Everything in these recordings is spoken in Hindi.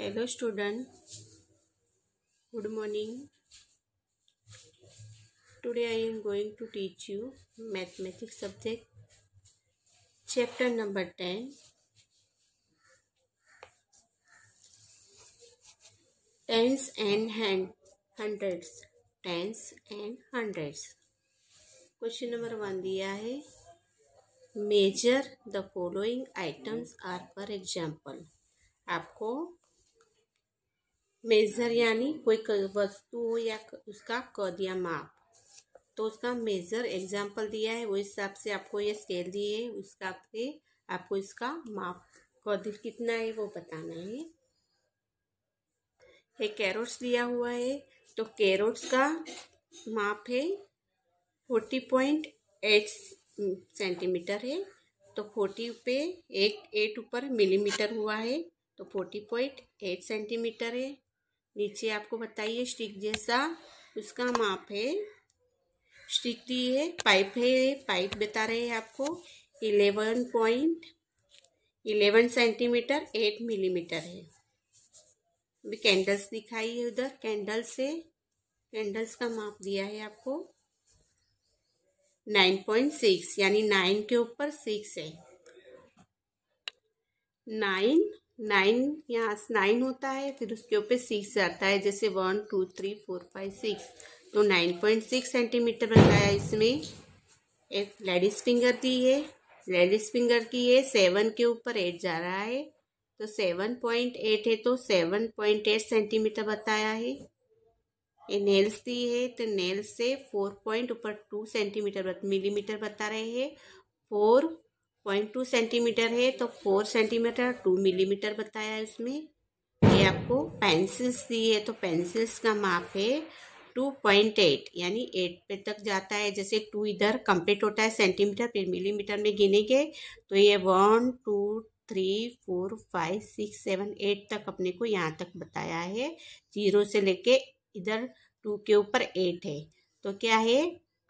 Hello student good morning today I am going to teach you mathematics subject chapter number ten tens and hand hundreds tens and hundreds question number one दिया है measure the following items are for example आपको मेज़र यानी कोई वस्तु हो या उसका कद या माप तो उसका मेज़र एग्जाम्पल दिया है वो हिसाब से आपको ये स्केल दिए उस हिसाब से आपको इसका माप कद कितना है वो बताना है एक कैरोट्स दिया हुआ है तो कैरोट्स का माप है फोर्टी पॉइंट एट सेंटीमीटर है तो फोर्टी पे एक एट ऊपर मिलीमीटर हुआ है तो फोर्टी पॉइंट एट सेंटीमीटर है नीचे आपको बताइए स्टिक जैसा उसका माप है स्टिक दी है पाइप है पाइप बता रहे हैं आपको eleven point eleven centimetre eight millimetre है अभी कैंडल्स दिखाई है उधर कैंडल्स है कैंडल्स का माप दिया है आपको नाइन पॉइंट सिक्स यानी नाइन के ऊपर सिक्स है नाइन नाइन यहाँ नाइन होता है फिर उसके ऊपर सिक्स आता है जैसे one two three four five six तो नाइन पॉइंट सिक्स सेंटीमीटर बताया इसमें एक लेडीज फिंगर दी है लेडीज फिंगर की है सेवन के ऊपर एट जा रहा है तो सेवन पॉइंट एट है तो सेवन पॉइंट एट सेंटीमीटर बताया है ये नेल्स दी है तो नेल्स से फोर पॉइंट ऊपर टू सेंटीमीटर मिलीमीटर बता रहे हैं फोर पॉइंट टू सेंटीमीटर है तो फोर सेंटीमीटर टू मिलीमीटर बताया है इसमें ये आपको पेंसिल्स दी है तो पेंसिल्स का माप है टू पॉइंट एट यानी एट पे तक जाता है जैसे टू इधर कंप्लीट होता है सेंटीमीटर फिर मिलीमीटर में गिनेंगे तो ये one two three four five six seven eight तक अपने को यहाँ तक बताया है जीरो से लेके इधर टू के ऊपर एट है तो क्या है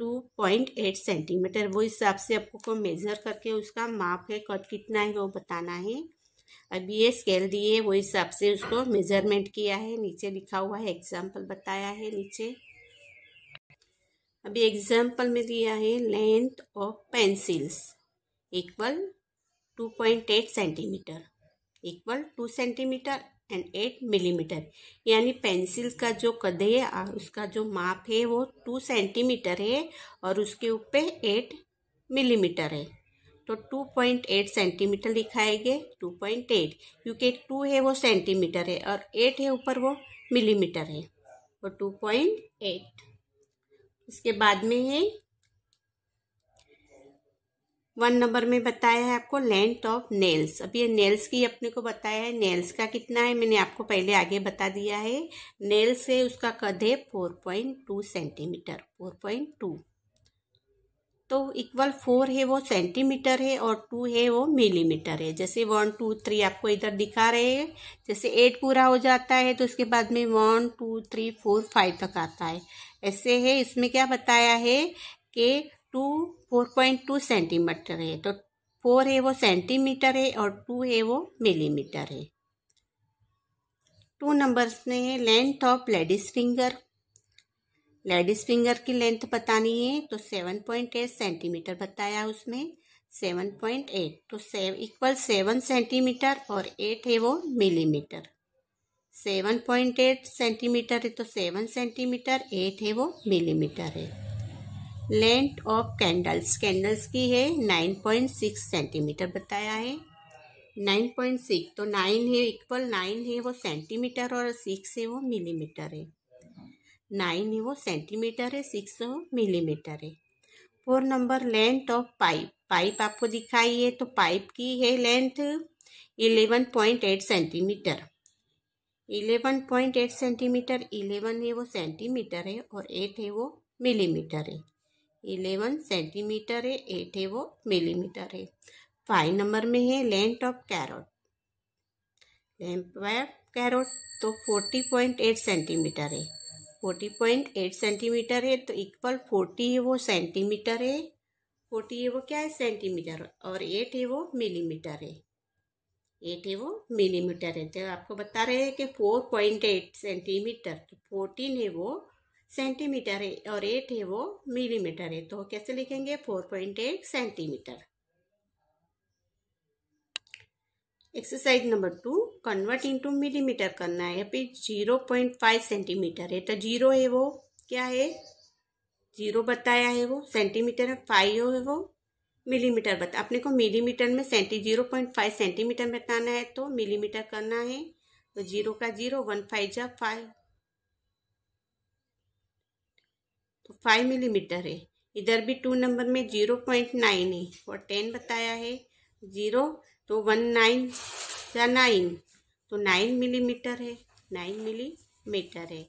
टू पॉइंट एट सेंटीमीटर वो हिसाब से आपको को मेज़र करके उसका माप है कट कितना है वो बताना है अब ये स्केल दिए वो हिसाब से उसको मेज़रमेंट किया है नीचे लिखा हुआ है एग्जाम्पल बताया है नीचे अभी एग्जाम्पल में दिया है length of pencils equal two point eight centimetre equal two centimetre and eight millimetre यानी पेंसिल का जो कदे है उसका जो माप है वो टू सेंटीमीटर है और उसके ऊपर एट मिलीमीटर है तो टू पॉइंट एट सेंटीमीटर लिखाएंगे टू पॉइंट एट क्योंकि टू है वो सेंटीमीटर है और एट है ऊपर वो मिलीमीटर है वो टू पॉइंट एट इसके बाद में है वन नंबर में बताया है आपको लेंथ ऑफ नेल्स अब ये नेल्स की अपने को बताया है नेल्स का कितना है मैंने आपको पहले आगे बता दिया है नेल्स से उसका कद है four point two centimetre four point two तो इक्वल फोर है वो सेंटीमीटर है और टू है वो मिलीमीटर है जैसे वन टू थ्री आपको इधर दिखा रहे हैं जैसे एट पूरा हो जाता है तो उसके बाद में one two three four five तक आता है ऐसे है इसमें क्या बताया है कि two four point two centimetre है तो फोर है वो सेंटीमीटर है और टू है वो मिलीमीटर है टू नंबर्स में है length of ladies finger ladies finger की लेंथ बतानी है तो सेवन पॉइंट एट सेंटीमीटर बताया उसमें सेवन पॉइंट एट तो सेव इक्वल सेवन सेंटीमीटर और एट है वो millimetre seven point eight centimetre है तो सेवन सेंटीमीटर एट है वो मिलीमीटर है लेंथ ऑफ कैंडल्स कैंडल्स की है नाइन पॉइंट सिक्स सेंटीमीटर बताया है नाइन पॉइंट सिक्स तो नाइन है इक्वल नाइन है वो सेंटीमीटर और सिक्स है वो मिलीमीटर है नाइन है वो सेंटीमीटर है सिक्स है वो मिलीमीटर है four number length of pipe pipe आपको दिखाई है तो पाइप की है length eleven point eight centimetre eleven point eight centimetre eleven है वो सेंटीमीटर है और एट है वो मिलीमीटर है इलेवन सेंटीमीटर है एट है वो मिलीमीटर है फाइव नंबर में है length of carrot length of carrot तो फोर्टी पॉइंट एट सेंटीमीटर है फोर्टी पॉइंट एट सेंटीमीटर है तो इक्वल फोर्टी है वो सेंटीमीटर है फोर्टी है वो क्या है सेंटीमीटर और एट है वो मिलीमीटर है एट है वो मिलीमीटर है तो आपको बता रहे हैं कि फोर पॉइंट एट सेंटीमीटर तो फोर्टीन है वो सेंटीमीटर है और एट है वो मिलीमीटर है तो कैसे लिखेंगे four point eight centimetre exercise number two convert into millimetre करना है फिर जीरो पॉइंट फाइव सेंटीमीटर है तो जीरो है वो क्या है जीरो बताया है वो सेंटीमीटर है फाइव है वो मिलीमीटर बता अपने को मिलीमीटर में centi zero point five centimetre बताना है तो मिलीमीटर करना है तो जीरो का जीरो वन फाइव जा फाइव तो फाइव मिलीमीटर है इधर भी टू नंबर में जीरो पॉइंट नाइन है और टेन बताया है ज़ीरो तो वन नाइन या नाइन तो नाइन मिलीमीटर है नाइन मिलीमीटर है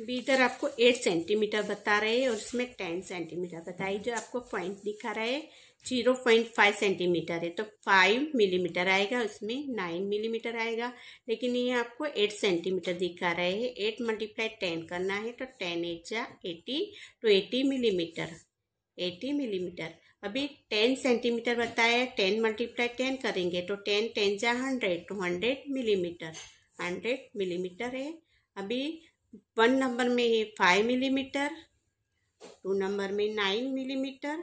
अभी इधर आपको एट सेंटीमीटर बता रहे हैं और इसमें टेन सेंटीमीटर बताइए जो आपको पॉइंट दिखा रहा है जीरो पॉइंट फाइव सेंटीमीटर है तो फाइव मिलीमीटर आएगा उसमें नाइन मिलीमीटर आएगा लेकिन ये आपको एट सेंटीमीटर दिखा रहे हैं एट मल्टीप्लाई टेन करना है तो टेन एट जा एटी तो एटी मिलीमीटर एटी मिलीमीटर अभी टेन सेंटीमीटर बताया टेन मल्टीप्लाई टेन करेंगे तो टेन टेन जा हंड्रेड तो हंड्रेड मिलीमीटर हंड्रेड मिलीमीटर है अभी वन नंबर में है फाइव मिलीमीटर टू नंबर में नाइन मिलीमीटर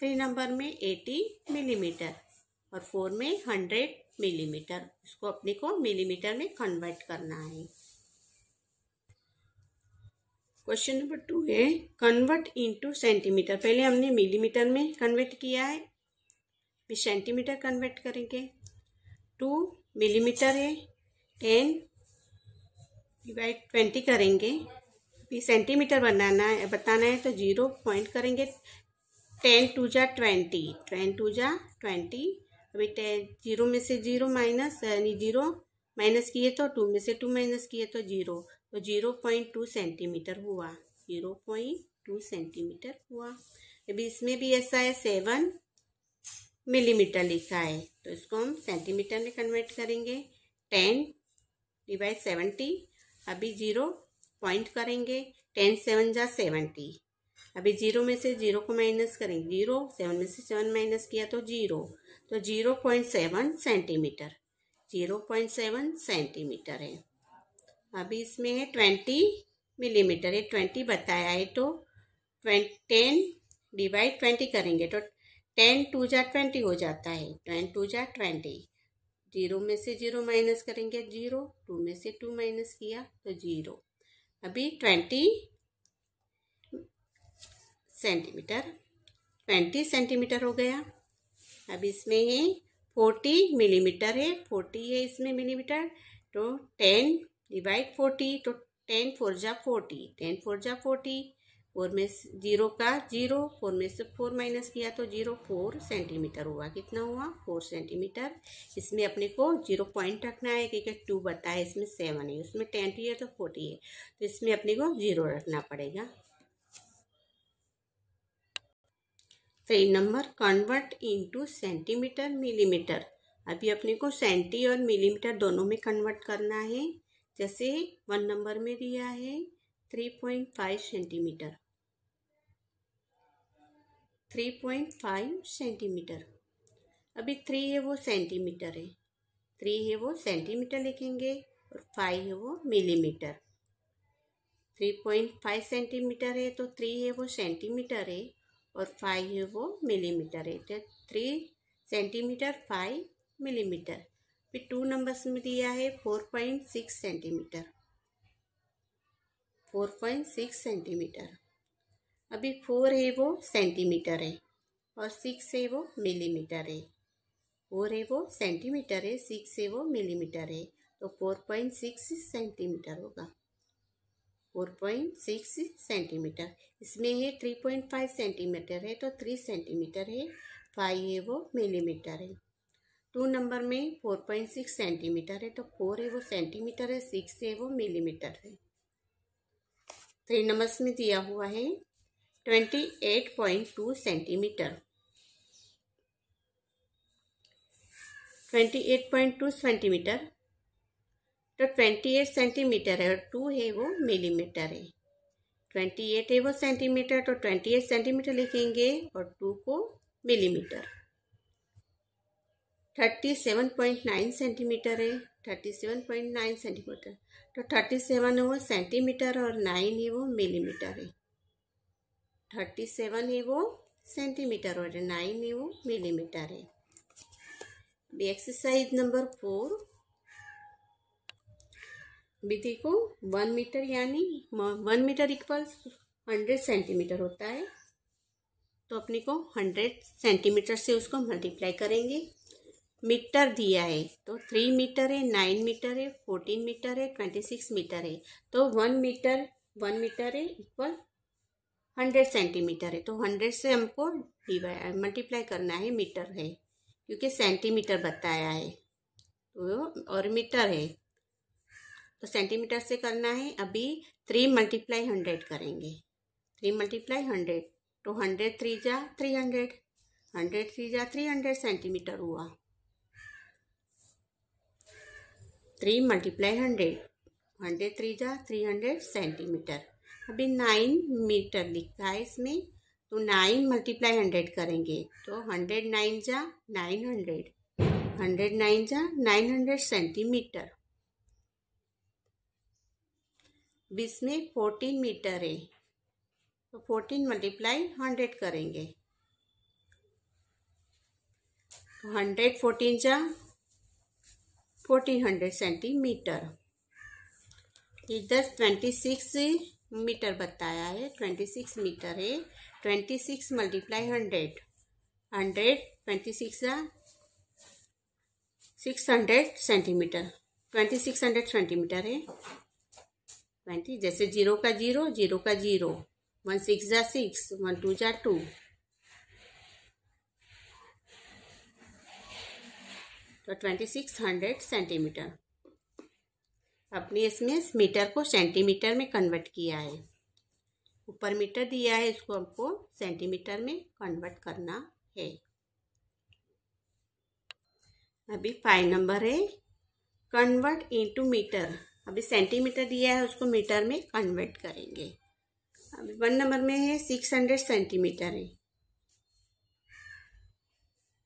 थ्री नंबर में एटी मिलीमीटर और फोर में हंड्रेड मिलीमीटर इसको अपने को मिलीमीटर में कन्वर्ट करना है क्वेश्चन नंबर टू है कन्वर्ट इनटू सेंटीमीटर पहले हमने मिलीमीटर में कन्वर्ट किया है फिर सेंटीमीटर कन्वर्ट करेंगे टू मिलीमीटर है टेन डिवाइड ट्वेंटी करेंगे फिर सेंटीमीटर बनाना है बताना है तो जीरो पॉइंट करेंगे टेन टू जा ट्वेंटी टेन टू जा ट्वेंटी अभी टेन जीरो में से जीरो माइनस यानी जीरो माइनस किए तो टू में से टू माइनस किए तो जीरो तो जीरो पॉइंट टू सेंटीमीटर हुआ जीरो पॉइंट टू सेंटीमीटर हुआ अभी इसमें भी ऐसा है सेवन मिलीमीटर लिखा है तो इसको हम सेंटीमीटर में कन्वर्ट करेंगे टेन डिवाइड सेवेंटी अभी जीरो पॉइंट करेंगे टेन सेवन जा सेवेंटी अभी जीरो में से जीरो को माइनस करेंगे जीरो सेवन में से सेवन माइनस किया तो जीरो तो zero point seven centimetre zero point seven centimetre है अभी इसमें है ट्वेंटी मिलीमीटर ये ट्वेंटी बताया है तो टेन डिवाइड ट्वेंटी करेंगे तो टेन टू जा ट्वेंटी हो जाता है टेन टू जा ट्वेंटी जीरो में से जीरो माइनस करेंगे जीरो टू में से टू माइनस किया तो जीरो अभी ट्वेंटी सेंटीमीटर ट्वेंटी सेंटीमीटर हो गया अब इसमें है फोर्टी मिलीमीटर है फोर्टी है इसमें मिलीमीटर तो टेन डिवाइड फोर्टी तो टेन फोर जा फोर्टी टेन फोर जा फोर्टी फोर में जीरो का जीरो फोर में से फोर माइनस किया तो जीरो फोर सेंटीमीटर हुआ कितना हुआ फोर सेंटीमीटर इसमें अपने को जीरो पॉइंट रखना है क्योंकि टू बताया इसमें सेवन है उसमें टेंटी है तो फोर्टी है तो इसमें अपने को जीरो रखना पड़ेगा सही number convert into centimetre millimetre अभी अपने को सेंटी और मिलीमीटर दोनों में कन्वर्ट करना है जैसे वन नंबर में दिया है three point five centimetre three point five centimetre अभी थ्री है वो सेंटीमीटर है थ्री है वो सेंटीमीटर लिखेंगे और फाइव है वो millimetre three point five centimetre है तो थ्री है वो सेंटीमीटर है और फाइव है वो मिलीमीटर है तो थ्री सेंटीमीटर फाइव मिलीमीटर फिर टू नंबर्स में दिया है four point six centimetre four point six centimetre अभी फोर है वो सेंटीमीटर है और सिक्स है वो मिलीमीटर है फोर है वो सेंटीमीटर है सिक्स है वो मिलीमीटर है तो फोर पॉइंट सिक्स सेंटीमीटर होगा 4.6 सेंटीमीटर इसमें पॉइंट 3.5 सेंटीमीटर है तो 3 सेंटीमीटर है फाइव है वो मिलीमीटर है टू नंबर में 4.6 सेंटीमीटर है तो फोर है वो सेंटीमीटर है सिक्स है वो मिलीमीटर है थ्री नंबर्स में दिया हुआ है 28.2 सेंटीमीटर 28.2 सेंटीमीटर तो ट्वेंटी एट सेंटीमीटर है और टू है वो मिलीमीटर है ट्वेंटी एट है वो सेंटीमीटर तो ट्वेंटी एट सेंटीमीटर लिखेंगे और टू को millimetre thirty seven point nine centimetre है thirty seven point nine centimetre तो थर्टी सेवन है वो सेंटीमीटर और नाइन है वो मिलीमीटर है थर्टी सेवन है वो सेंटीमीटर और नाइन है वो मिलीमीटर है एक्सरसाइज नंबर फोर विधि को वन मीटर यानी one metre equal hundred centimetre होता है तो अपने को हंड्रेड सेंटीमीटर से उसको मल्टीप्लाई करेंगे मीटर दिया है तो थ्री मीटर है नाइन मीटर है फोर्टीन मीटर है ट्वेंटी सिक्स मीटर है तो वन मीटर वन मीटर है इक्वल हंड्रेड सेंटीमीटर है तो हंड्रेड से हमको डिवाइड मल्टीप्लाई करना है मीटर है क्योंकि सेंटीमीटर बताया है तो और मीटर है तो सेंटीमीटर से करना है अभी थ्री मल्टीप्लाई हंड्रेड करेंगे थ्री मल्टीप्लाई हंड्रेड तो हंड्रेड थ्री जा थ्री हंड्रेड हंड्रेड थ्री जा थ्री हंड्रेड सेंटीमीटर हुआ three multiply hundred hundred three जा थ्री हंड्रेड सेंटीमीटर अभी नाइन मीटर लिखा है इसमें तो नाइन मल्टीप्लाई हंड्रेड करेंगे तो हंड्रेड नाइन जा नाइन हंड्रेड हंड्रेड नाइन जा नाइन हंड्रेड सेंटीमीटर बीस में फोर्टीन मीटर है तो फोर्टीन मल्टीप्लाई हंड्रेड करेंगे हंड्रेड तो फोर्टीन जा फोर्टीन हंड्रेड सेंटीमीटर इधर ट्वेंटी सिक्स मीटर बताया है ट्वेंटी सिक्स मीटर है twenty six multiply hundred hundred twenty six six hundred centimetre twenty six hundred centimetre है ट्वेंटी जैसे जीरो का जीरो जीरो का जीरो वन सिक्स जा सिक्स वन टू जा टू तो ट्वेंटी सिक्स हंड्रेड सेंटीमीटर अपने इसमें मीटर को सेंटीमीटर में कन्वर्ट किया है ऊपर मीटर दिया है इसको हमको सेंटीमीटर में कन्वर्ट करना है अभी फाइव नंबर है कन्वर्ट इनटू मीटर अभी सेंटीमीटर दिया है उसको मीटर में कन्वर्ट करेंगे अभी वन नंबर में है सिक्स हंड्रेड सेंटीमीटर है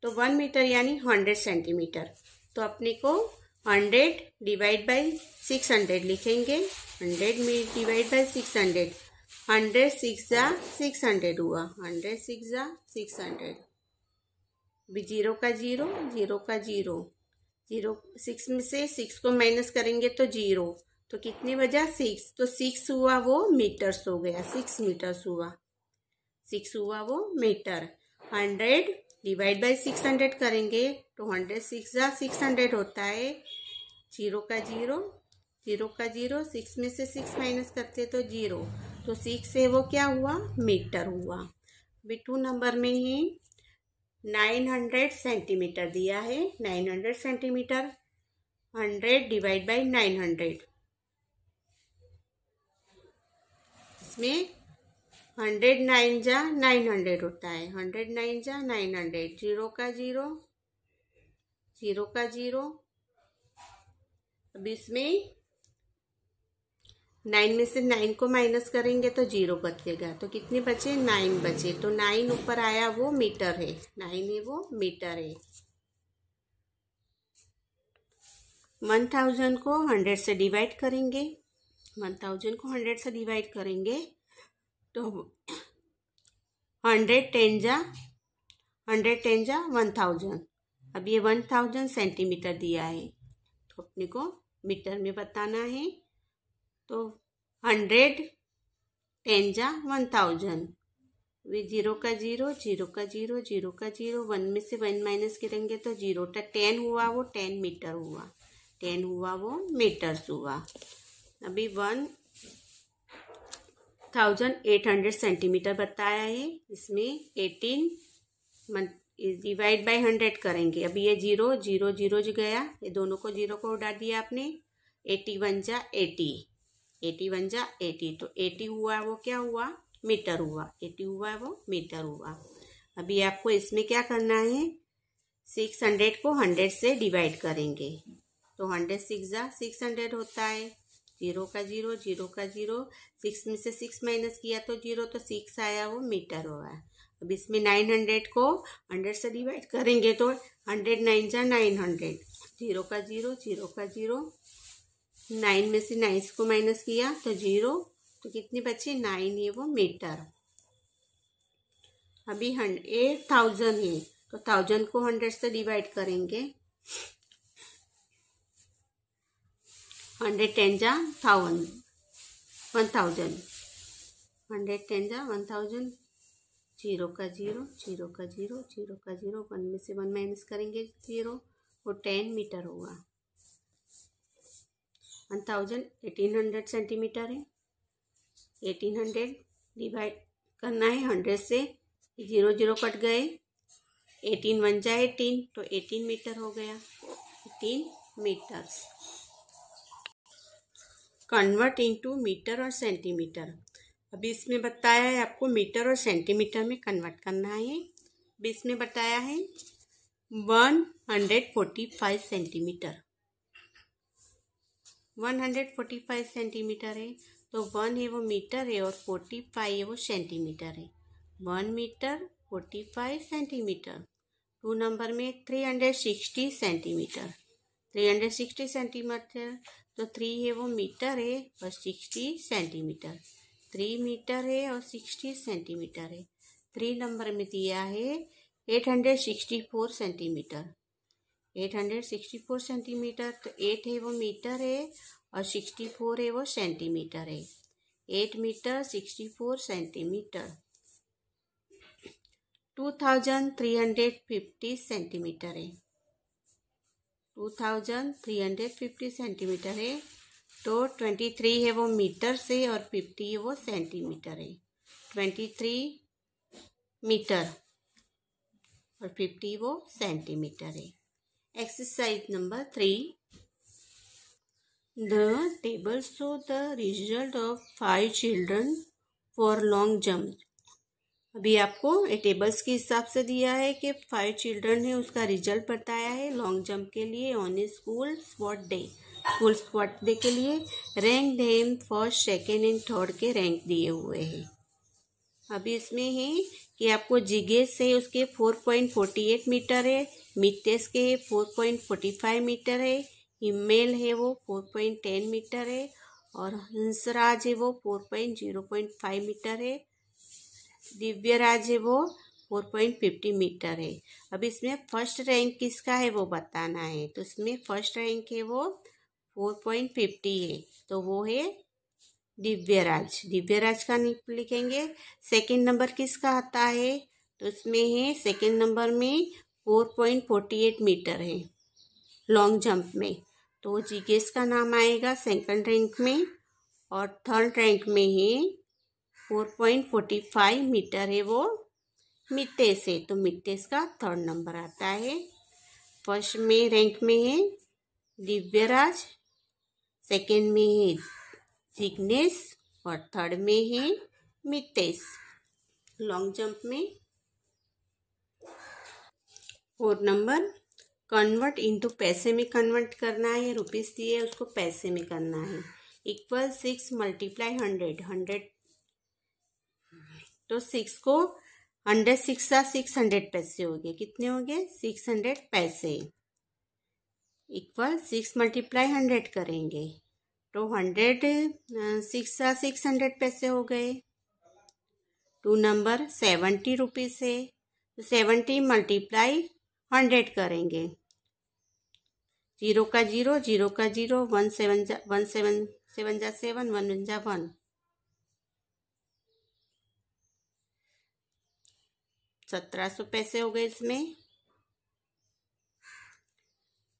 तो वन मीटर यानी हंड्रेड सेंटीमीटर तो अपने को hundred divide by six hundred लिखेंगे हंड्रेड में divide by six hundred hundred six जा सिक्स हंड्रेड हुआ हंड्रेड सिक्स जा सिक्स हंड्रेड भी जीरो का जीरो जीरो का जीरो जीरो सिक्स में से सिक्स को माइनस करेंगे तो जीरो तो कितने बजा सिक्स तो सिक्स हुआ वो मीटर्स हो गया सिक्स मीटर्स हुआ सिक्स हुआ वो metre hundred divide by six hundred करेंगे तो हंड्रेड सिक्स या सिक्स हंड्रेड होता है जीरो का जीरो जीरो का जीरो सिक्स में से सिक्स माइनस करते तो जीरो तो सिक्स से वो क्या हुआ मीटर हुआ बिटू नंबर में ही हंड्रेड सेंटीमीटर दिया है nine hundred centimetre hundred divide by nine hundred इसमें हंड्रेड नाइन जा नाइन हंड्रेड होता है हंड्रेड नाइन जा नाइन हंड्रेड जीरो का जीरो जीरो का जीरो अब इसमें नाइन में से नाइन को माइनस करेंगे तो जीरो बचेगा तो कितने बचे नाइन बचे तो नाइन ऊपर आया वो मीटर है नाइन है वो मीटर है वन थाउजेंड को हंड्रेड से डिवाइड करेंगे वन थाउजेंड को हंड्रेड से डिवाइड करेंगे तो हंड्रेड टेन जा हंड्रेड टेन जा वन थाउजेंड अब ये वन थाउजेंड सेंटीमीटर दिया है तो अपने को मीटर में बताना है तो हंड्रेड टेन जा वन थाउजेंड वे जीरो का जीरो जीरो का जीरो जीरो का जीरो वन में से वन माइनस करेंगे तो जीरो टा टेन हुआ वो टेन मीटर हुआ टेन हुआ वो मीटर्स हुआ अभी one thousand eight hundred centimetre बताया है इसमें एटीन डिवाइड बाय हंड्रेड करेंगे अभी ये जीरो जीरो जीरो गया ये दोनों को जीरो को उड़ा दिया आपने एटी वन जा एटी एटी वन जा एटी तो एटी हुआ है वो क्या हुआ मीटर हुआ एटी हुआ है वो मीटर हुआ अभी आपको इसमें क्या करना है सिक्स हंड्रेड को हंड्रेड से डिवाइड करेंगे तो हंड्रेड सिक्स जा सिक्स हंड्रेड होता है जीरो का जीरो जीरो का जीरो सिक्स में से सिक्स माइनस किया तो जीरो तो सिक्स आया वो मीटर हुआ अब इसमें नाइन हंड्रेड को हंड्रेड से डिवाइड करेंगे तो हंड्रेड नाइन जा नाइन हंड्रेड जीरो का जीरो जीरो का जीरो नाइन में से नाइन्स को माइनस किया तो जीरो तो कितने बचे नाइन ये वो मीटर अभी हंड एट थाउजेंड है तो थाउजेंड को हंड्रेड से डिवाइड करेंगे हंड्रेड टेन जा thousand one thousand hundred ten जा वन थाउजेंड जीरो का जीरो जीरो का जीरो जीरो का जीरो वन में से वन माइनस करेंगे जीरो वो टेन मीटर होगा one thousand eighteen hundred centimetre है एटीन हंड्रेड डिवाइड करना है हंड्रेड से ज़ीरो ज़ीरो कट गए एटीन वन जाए एटीन तो एटीन मीटर हो गया eighteen metre convert into metre और सेंटीमीटर अभी इसमें बताया है आपको मीटर और सेंटीमीटर में कन्वर्ट करना है अभी इसमें बताया है one hundred forty five centimetre 145 centimetre है तो वन है वो मीटर है और फोर्टी फाइव है वो सेंटीमीटर है one metre forty five centimetre two number में three hundred sixty centimetre three hundred sixty centimetre तो थ्री है वो मीटर है और सिक्सटी सेंटीमीटर थ्री मीटर है और सिक्सटी सेंटीमीटर है थ्री नंबर में दिया है eight hundred sixty four centimetre 864 centimetre तो 8 है वो मीटर है और 64 है वो सेंटीमीटर है 8 मीटर 64 सेंटीमीटर 2350 सेंटीमीटर है 2350 सेंटीमीटर है तो 23 है वो मीटर से और 50 है वो सेंटीमीटर है 23 मीटर और 50 वो सेंटीमीटर है Exercise number 3. The table shows the result of five children for long jump. अभी आपको टेबल्स के हिसाब से दिया है कि फाइव चिल्ड्रन है उसका रिजल्ट बताया है लॉन्ग जंप के लिए on school sports day school sports day के लिए rank them first second and third के रैंक दिए हुए हैं अभी इसमें है कि आपको जिगेस से उसके 4.48 मीटर है मितेश के 4.45 मीटर है हिमेल है वो 4.10 मीटर है और हंसराज है वो 4.0.5 मीटर है दिव्यराज है वो 4.50 मीटर है अब इसमें फर्स्ट रैंक किसका है वो बताना है तो इसमें फर्स्ट रैंक है वो 4.50 है तो वो है दिव्यराज दिव्यराज का लिखेंगे सेकंड नंबर किसका आता है तो इसमें है सेकंड नंबर में four point forty eight metre है लॉन्ग जंप में तो जीकेस का नाम आएगा सेकंड रैंक में और थर्ड रैंक में है four point forty five metre है वो मिट्टे से तो मिट्टे का थर्ड नंबर आता है फर्स्ट में रैंक में है दिव्यराज सेकेंड में है थिकनेस और थर्ड में है मितेस लॉन्ग जंप में फोर नंबर कन्वर्ट इनटू पैसे में कन्वर्ट करना है रुपीस दिए उसको पैसे में करना है equal six multiply hundred hundred तो सिक्स को हंड्रेड सिक्स का सिक्स हंड्रेड पैसे हो गए कितने हो गए सिक्स हंड्रेड पैसे इक्वल सिक्स मल्टीप्लाई हंड्रेड करेंगे तो हंड्रेड सिक्स सिक्स हंड्रेड पैसे हो गए टू नंबर सेवेंटी रुपीज़ है तो सेवेंटी मल्टीप्लाई हंड्रेड करेंगे जीरो का जीरो जीरो का जीरो वन सेवन जा वन सेवन सेवन जा सेवन वन वन जा वन सत्रह सौ पैसे हो गए इसमें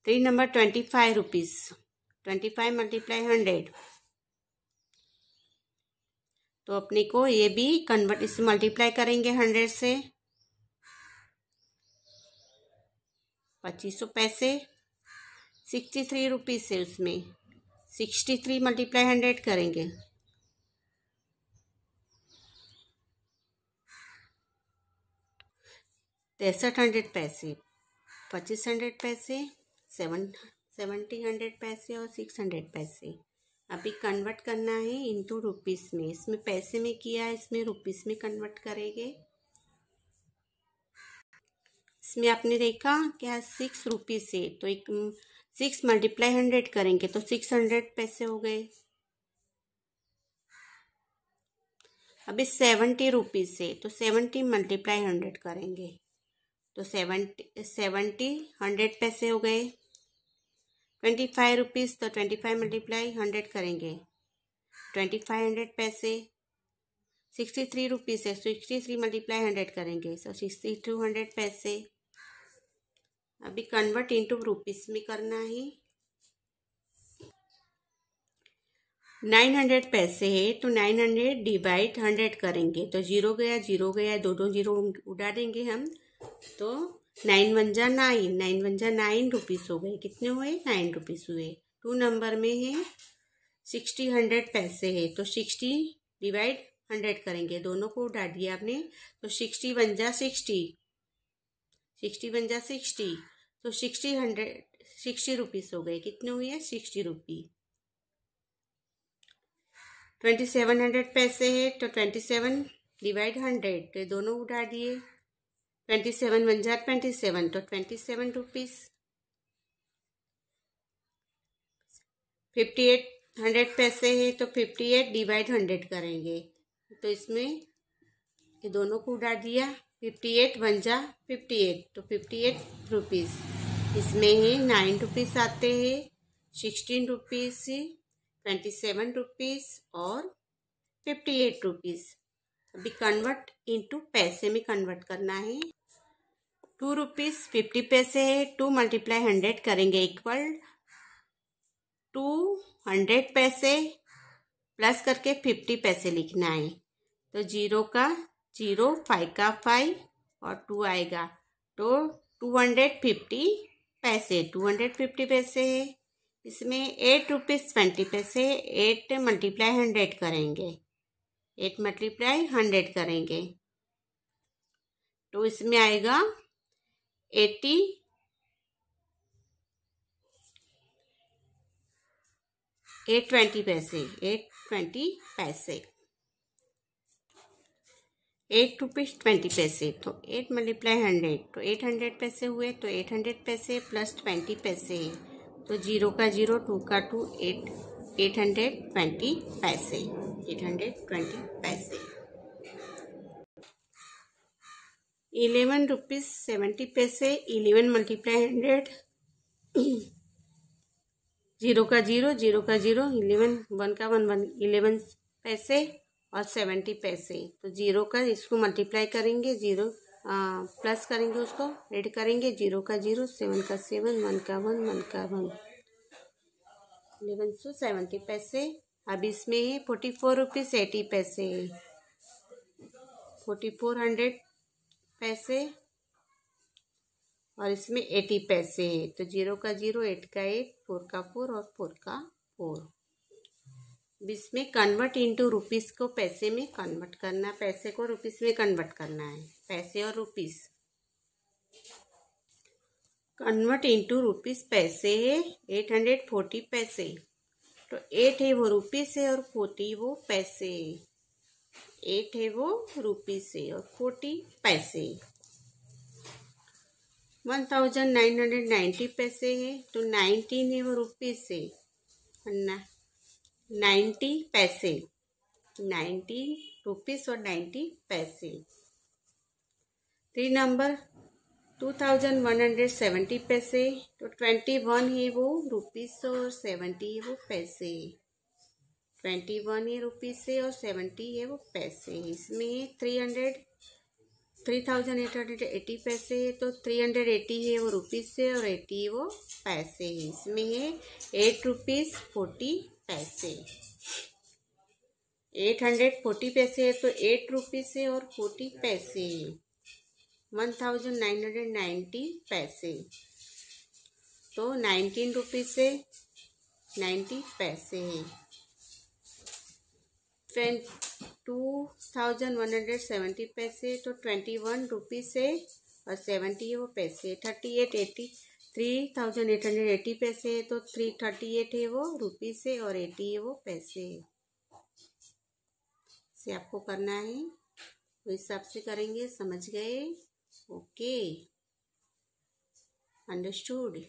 three number twenty five rupees twenty five multiply hundred तो अपने को ये भी कन्वर्ट इससे मल्टीप्लाई करेंगे हंड्रेड से पच्चीस सौ पैसे सिक्सटी थ्री रुपीज़ से उसमें सिक्सटी थ्री मल्टीप्लाई हंड्रेड करेंगे तिरसठ हंड्रेड पैसे पच्चीस हंड्रेड पैसे सेवन सेवेंटी हंड्रेड पैसे और सिक्स हंड्रेड पैसे अभी कन्वर्ट करना है इनटू रुपीस में इसमें पैसे में किया इसमें रुपीस में कन्वर्ट करेंगे इसमें आपने देखा क्या सिक्स रुपीस है तो एक सिक्स मल्टीप्लाई हंड्रेड करेंगे तो सिक्स हंड्रेड पैसे हो गए अभी सेवेंटी रुपीज़ है तो सेवेंटी मल्टीप्लाई हंड्रेड करेंगे तो सेवेंटी सेवेंटी हंड्रेड पैसे हो गए ट्वेंटी फाइव रुपीज़ तो ट्वेंटी फाइव मल्टीप्लाई हंड्रेड करेंगे ट्वेंटी फाइव हंड्रेड पैसे सिक्सटी थ्री रुपीज़ है सिक्सटी थ्री मल्टीप्लाई हंड्रेड करेंगे सो सिक्सटी टू हंड्रेड पैसे अभी कन्वर्ट इनटू रुपीस में करना है नाइन हंड्रेड पैसे है तो नाइन हंड्रेड डिवाइड हंड्रेड करेंगे तो जीरो गया जीरो गया दो दो जीरो उड़ा देंगे हम तो नाइन वन जा नाइन नाइन वन जा नाइन रुपीज़ हो गए कितने हुए नाइन रुपीज़ हुए टू नंबर में है सिक्सटी हंड्रेड पैसे है तो सिक्सटी डिवाइड हंड्रेड करेंगे दोनों को उठा दिया आपने तो सिक्सटी वन जा सिक्सटी सिक्सटी वन जा सिक्सटी तो सिक्सटी हंड्रेड सिक्सटी रुपीज़ हो गए कितने हुए sixty rupee twenty seven hundred पैसे है तो ट्वेंटी सेवन डिवाइड हंड्रेड तो दोनों उठा दिए ट्वेंटी सेवन वन जार ट्वेंटी सेवन तो twenty seven rupees fifty eight hundred पैसे है तो फिफ्टी एट डिवाइड हंड्रेड करेंगे तो इसमें ये दोनों को उड़ा दिया फिफ्टी एट वन जा फिफ्टी एट तो फिफ्टी एट रुपीज़ इसमें ही नाइन रुपीज़ आते हैं sixteen rupees twenty seven rupees और फिफ्टी एट रुपीज़ अभी कन्वर्ट इनटू पैसे में कन्वर्ट करना है टू रुपीज़ फिफ्टी पैसे है टू मल्टीप्लाई हंड्रेड करेंगे इक्वल टू हंड्रेड पैसे प्लस करके फिफ्टी पैसे लिखना है तो जीरो का जीरो फाइव का फाइव और टू आएगा तो टू हंड्रेड फिफ्टी पैसे टू हंड्रेड फिफ्टी पैसे है इसमें एट रुपीज़ ट्वेंटी पैसे एट मल्टीप्लाई हंड्रेड करेंगे एट मल्टीप्लाई हंड्रेड करेंगे तो इसमें आएगा एटी एट ट्वेंटी पैसे एट ट्वेंटी पैसे एट रुपीज ट्वेंटी पैसे तो एट मल्टीप्लाई हंड्रेड तो एट हंड्रेड पैसे हुए तो एट हंड्रेड पैसे प्लस ट्वेंटी पैसे तो जीरो का जीरो टू का two eight eight hundred twenty पैसे एट हंड्रेड ट्वेंटी पैसे इलेवन रुपीज़ सेवेंटी पैसे इलेवन मल्टीप्लाई हंड्रेड जीरो का जीरो जीरो का जीरो इलेवन वन का वन वन इलेवन पैसे और सेवेंटी पैसे तो जीरो का इसको मल्टीप्लाई करेंगे जीरो प्लस करेंगे उसको एड करेंगे जीरो का जीरो सेवन का सेवन वन का वन वन का वन एलेवन सौ सेवेंटी पैसे अब इसमें है फोर्टी फोर रुपीज़ एटी पैसे फोर्टी फोर हंड्रेड पैसे और इसमें एटी पैसे है तो जीरो का जीरो एट का एट फोर का फोर और फोर का फोर अब इसमें कन्वर्ट इनटू रुपीस को पैसे में कन्वर्ट करना पैसे को रुपीस में कन्वर्ट करना है पैसे और रुपीस कन्वर्ट इनटू रुपीस पैसे है एट हंड्रेड फोर्टी पैसे तो एट है वो रुपीस है और फोर्टी वो पैसे एट है वो रुपीस है और फोर्टी पैसे one thousand nine hundred ninety पैसे है तो नाइनटीन है वो रुपीस है नाइन्टी पैसे नाइन्टी रुपीस और नाइन्टी पैसे three number two thousand one hundred seventy पैसे तो ट्वेंटी वन है वो रुपीस और सेवेंटी है वो पैसे ट्वेंटी वन है रुपीज़ से और सेवेंटी है वो पैसे इसमें three hundred three thousand eight hundred eighty पैसे है तो थ्री हंड्रेड एटी है वो रुपीज़ से और एटी है वो पैसे है इसमें है एट रुपीज़ फोर्टी पैसे एट हंड्रेड फोर्टी पैसे है तो एट रुपीज़ से और फोर्टी पैसे one thousand nine hundred ninety पैसे तो नाइनटीन रुपीज़ से नाइन्टी पैसे है ट्वें two thousand one hundred seventy पैसे तो ट्वेंटी वन रुपीज़ से और सेवेंटी है वो पैसे thirty eight eighty three thousand eight hundred eighty पैसे है तो थ्री थर्टी एट है वो रुपीज़ से और एटी है वो पैसे है से आपको करना है वो तो हिसाब से करेंगे समझ गए Okay. Understood.